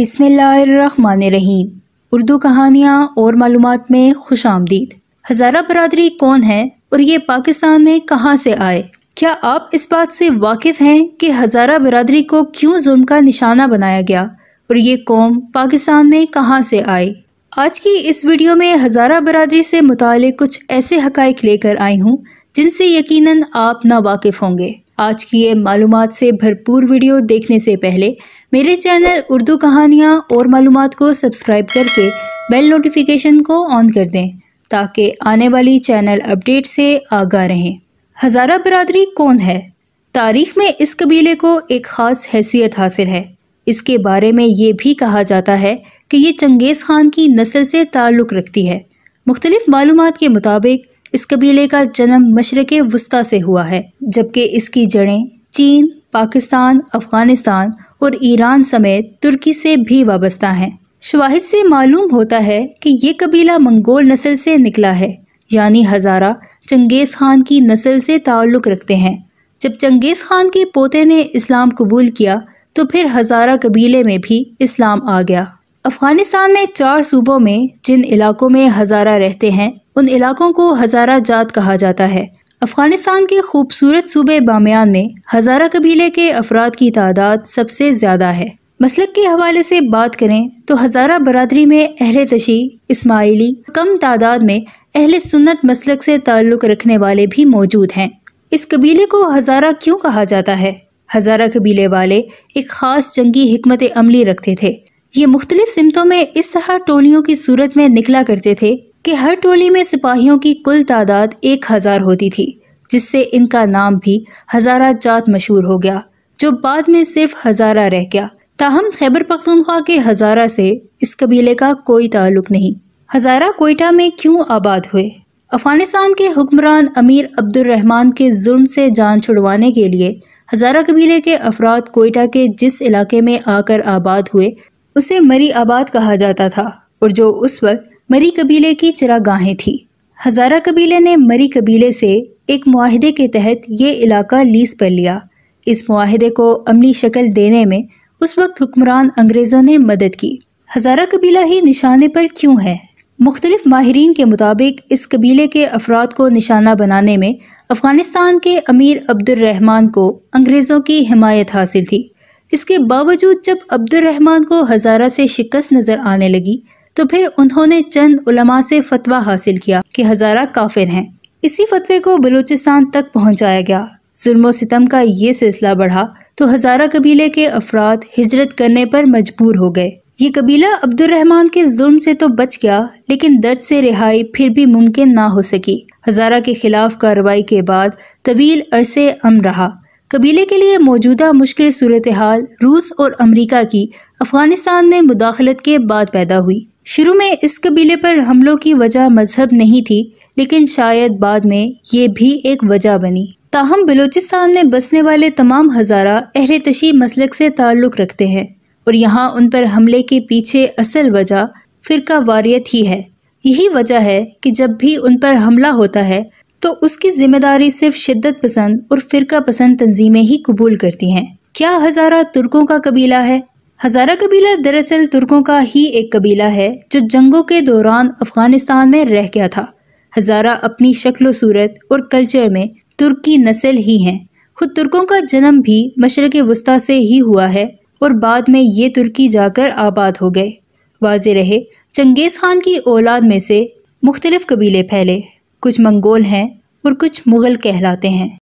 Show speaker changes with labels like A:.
A: बिसमीम उर्दू कहानियाँ और मालूम में खुश आमदीद हज़ारा बरदरी कौन है और ये पाकिस्तान में कहाँ से आए क्या आप इस बात से वाकिफ़ हैं कि हज़ारा बरदरी को क्यों जुल्म का निशाना बनाया गया और ये कौम पाकिस्तान में कहाँ से आए आज की इस वीडियो में हज़ारा बरदरी से मुतल कुछ ऐसे हक़ लेकर आई हूँ जिनसे यकीनन आप ना वाकिफ़ होंगे आज की ये मालूम से भरपूर वीडियो देखने से पहले मेरे चैनल उर्दू कहानियाँ और मालूम को सब्सक्राइब करके बेल नोटिफिकेशन को ऑन कर दें ताकि आने वाली चैनल अपडेट से आगा रहें हज़ारा बरदरी कौन है तारीख में इस कबीले को एक ख़ास हैसियत हासिल है इसके बारे में ये भी कहा जाता है कि ये चंगेज़ खान की नस्ल से ताल्लुक़ रखती है मुख्तलिफ़ मालूम के मुताबिक इस कबीले का जन्म मशरक़ वस्ती से हुआ है जबकि इसकी जड़ें चीन पाकिस्तान अफगानिस्तान और ईरान समेत तुर्की से भी वाबस्ता हैं शवाहिद से मालूम होता है कि ये कबीला मंगोल नस्ल से निकला है यानी हज़ारा चंगेज़ खान की नस्ल से ताल्लुक़ रखते हैं जब चंगेज़ खान के पोते ने इस्लाम कबूल किया तो फिर हज़ारा कबीले में भी इस्लाम आ गया अफ़गानिस्तान में चार सूबों में जिन इलाकों में हज़ारा रहते हैं उन इलाकों को हज़ारा जात कहा जाता है अफ़गानिस्तान के खूबसूरत सूबे बामियान में हज़ारा कबीले के अफराद की तादाद सबसे ज़्यादा है मसलक के हवाले से बात करें तो हज़ारा बरदरी में अहल तशी इस्माइली कम तादाद में अहल सुन्नत मसलक से ताल्लुक़ रखने वाले भी मौजूद हैं इस कबीले को हज़ारा क्यों कहा जाता है हज़ारा कबीले वाले एक ख़ास जंगी हमत अमली रखते थे ये मुख्तलिफ सिमतों में इस तरह टोलियों की सूरत में निकला करते थे कि हर टोली में सिपाहियों की कुल तादाद एक हज़ार होती थी जिससे इनका नाम भी हज़ारा जात मशहूर हो गया जो बाद में सिर्फ हज़ारा रह गया ताहम खैबर पख्तूनख्वा के हज़ारा से इस कबीले का कोई ताल्लुक नहीं हज़ारा कोयटा में क्यों आबाद हुए अफ़गानिस्तान के हुक्मरान अमीर अब्दुलरहमान के जुर्म से जान छुड़वाने के लिए हज़ारा कबीले के अफराद कोयटा के जिस इलाके में आकर आबाद हुए उसे मरी आबाद कहा जाता था और जो उस वक्त मरी कबीले की चिरागाहें थी हज़ारा कबीले ने मरी कबीले से एक माहदे के तहत ये इलाका लीज पर लिया इस माहदे को अमली शक्ल देने में उस वक्त हुक्मरान अंग्रेज़ों ने मदद की हज़ारा कबीला ही निशाने पर क्यों है मुख्तलिफ माहरीन के मुताबिक इस कबीले के अफराद को निशाना बनाने में अफ़गानिस्तान के अमीर अब्दुलरहमान को अंग्रेज़ों की हमायत हासिल थी इसके बावजूद जब अब्दुलरहमान को हज़ारा से शिकस्त नज़र आने लगी तो फिर उन्होंने चंद उलमा से फतवा हासिल किया कि हज़ारा काफिर हैं इसी फतवे को बलूचिस्तान तक पहुँचाया गया जुल्म सितम का ये सिलसिला बढ़ा तो हज़ारा कबीले के अफराद हिजरत करने पर मजबूर हो गए ये कबीला अब्दुलरहमान के जुल्म से तो बच गया लेकिन दर्द से रिहाई फिर भी मुमकिन ना हो सकी हज़ारा के खिलाफ कार्रवाई के बाद तवील अरसे अम रहा कबीले के लिए मौजूदा मुश्किल सूरत हाल रूस और अमरीका की अफ़गानिस्तान में मुदाखलत के बाद पैदा हुई शुरू में इस कबीले पर हमलों की वजह मजहब नहीं थी लेकिन शायद बाद में ये भी एक वजह बनी ताहम बलूचिस्तान में बसने वाले तमाम हज़ारा अहर तशी मसलक से ताल्लुक़ रखते हैं और यहाँ उन पर हमले के पीछे असल वजह फ़िरका वारियत ही है यही वजह है कि जब भी उन पर हमला होता है तो उसकी जिम्मेदारी सिर्फ शिद्दत पसंद और फ़िरका पसंद तंजीमें ही कबूल करती हैं क्या हज़ारा तुर्कों का कबीला है हज़ारा कबीला दरअसल तुर्कों का ही एक कबीला है जो जंगों के दौरान अफ़गानिस्तान में रह गया था हज़ारा अपनी शक्ल सूरत और कल्चर में तुर्की नस्ल ही हैं खुद तुर्कों का जन्म भी मशरक़ वस्ती से ही हुआ है और बाद में ये तुर्की जाकर आबाद हो गए वाज रहे चंगेज़ खान की औलाद में से मुख्तलिफ़ कबीले फैले कुछ मंगोल हैं और कुछ मुग़ल कहलाते हैं